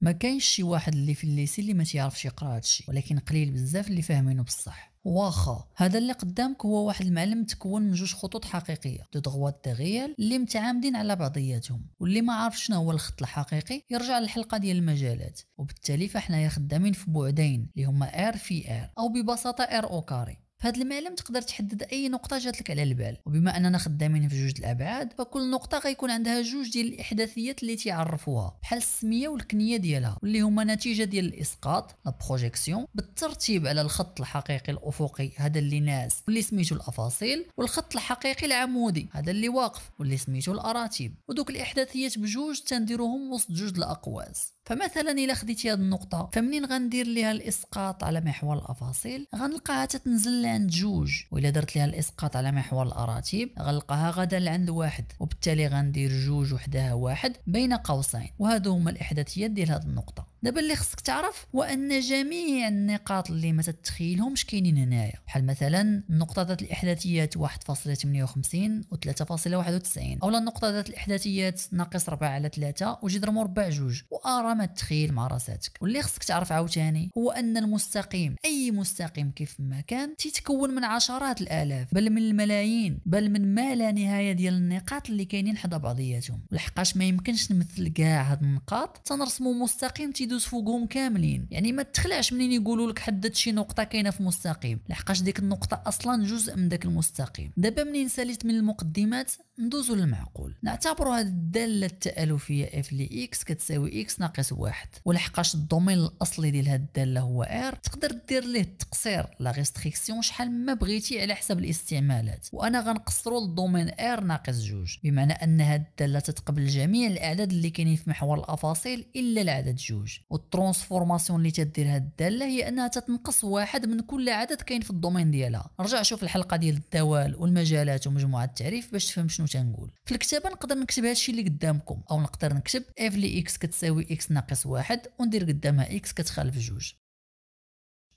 ما كاينش شي واحد اللي في الليسي اللي ما تيعرفش يقرا هادشي ولكن قليل بزاف اللي فاهمينو بصح واخا هذا اللي قدامك هو واحد المعلم تكون من جوج خطوط حقيقيه دو دغوا تغيال اللي متعامدين على بعضياتهم واللي ما عارف شنو هو الخط الحقيقي يرجع للحلقه ديال المجالات وبالتالي فاحنا خدامين في بعدين اللي هما ار في ار او ببساطه ار او كاري فهاد المعلم تقدر تحدد اي نقطه جات لك على البال وبما اننا خدامين في جوج الابعاد فكل نقطه غيكون عندها جوج ديال الاحداثيات اللي تيعرفوها بحال السميه والكنيه ديالها واللي هما نتيجه ديال الاسقاط لا بروجيكسيون بالترتيب على الخط الحقيقي الافقي هذا اللي ناس واللي سميتو الافاصيل والخط الحقيقي العمودي هذا اللي واقف واللي سميتو الاراتيب ودوك الاحداثيات بجوج تنديروهم وسط جوج الاقواس فمثلا الا خديتي هذه النقطه فمنين غندير ليها الاسقاط على محور الافاصيل غنلقاها تتنزل لعند جوج والا درت ليها الاسقاط على محور الاراتيب غنلقاها غدا لعند واحد وبالتالي غندير جوج وحدها واحد بين قوسين وهادو هما الاحداثيات ديال هذه النقطه دابا اللي خصك تعرف هو ان جميع النقاط اللي ما تتخيلهمش كاينين هنايا بحال مثلا النقطة الاحداثيات 1.58 و 3.91 اولا النقطة ذات الاحداثيات ناقص 4 على 3 وجذر مربع 2 وارى ما تخيل مع راساتك واللي خصك تعرف عاوتاني هو ان المستقيم اي مستقيم كيف ما كان تيتكون من عشرات الالاف بل من الملايين بل من ما لا نهايه ديال النقاط اللي كاينين حدا بعضياتهم لحقاش ما يمكنش نمثل كاع هاد النقاط تنرسمو مستقيم تي يدوز فوقهم كاملين يعني ما تخلعش منين يقولوا لك حدد شي نقطه كاينه في مستقيم لحقاش ديك النقطه اصلا جزء من داك المستقيم دابا منين ساليت من المقدمات ندوزو للمعقول نعتبروا هذه الداله التالفيه اف لي اكس كتساوي اكس ناقص واحد ولحقاش الدومين الاصلي ديال هاد الداله هو ار تقدر دير ليه التقصير لا ريستريكسيون شحال ما بغيتي على حسب الاستعمالات وانا غنقصرو للدومين ار ناقص جوج بمعنى ان هاد الداله تتقبل جميع الاعداد اللي كاينين في محور الافاصيل الا العدد جوج والترانسفورماسيون اللي تديرها الداله هي انها تتنقص واحد من كل عدد كاين في الدومين ديالها رجع شوف الحلقه ديال الدوال والمجالات ومجموعه التعريف باش تفهم شنو تنقول في الكتابه نقدر نكتب هادشي اللي قدامكم او نقدر نكتب اف لي اكس كتساوي اكس ناقص واحد وندير قدامها اكس كتخالف جوج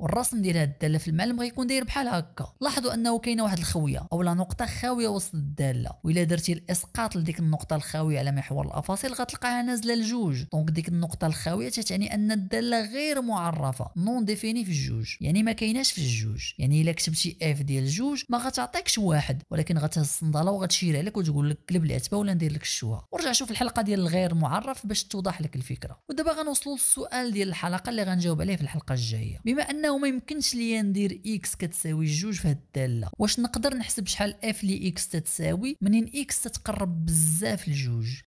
والرسم ديال هاد الداله في المعلم غيكون داير بحال هكا لاحظوا انه كاينه واحد الخويه اولا نقطه خاويه وسط الداله والا درتي الاسقاط لديك النقطه الخاويه على محور الافاصيل غتلقاها نازله لجوج دونك ديك النقطه الخاويه تتعني ان الداله غير معرفه نون ديفيني في الجوج يعني ما كايناش في الجوج يعني الا كتبتي اف ديال الجوج ما غتعطيكش واحد ولكن غتهز الصنداله وغتشير عليك وتقول لك قلب العتبه ولا ندير لك الشوها ورجع شوف الحلقه ديال الغير معرف باش توضح لك الفكره ودابا غنوصلوا للسؤال ديال الحلقه اللي غنجاوب عليه في الحلقه الجايه بما انه هو ما يمكنش ليا ندير اكس كتساوي جوج في هاد الداله واش نقدر نحسب شحال اف لي اكس تتساوي منين اكس تتقرب بزاف لجوج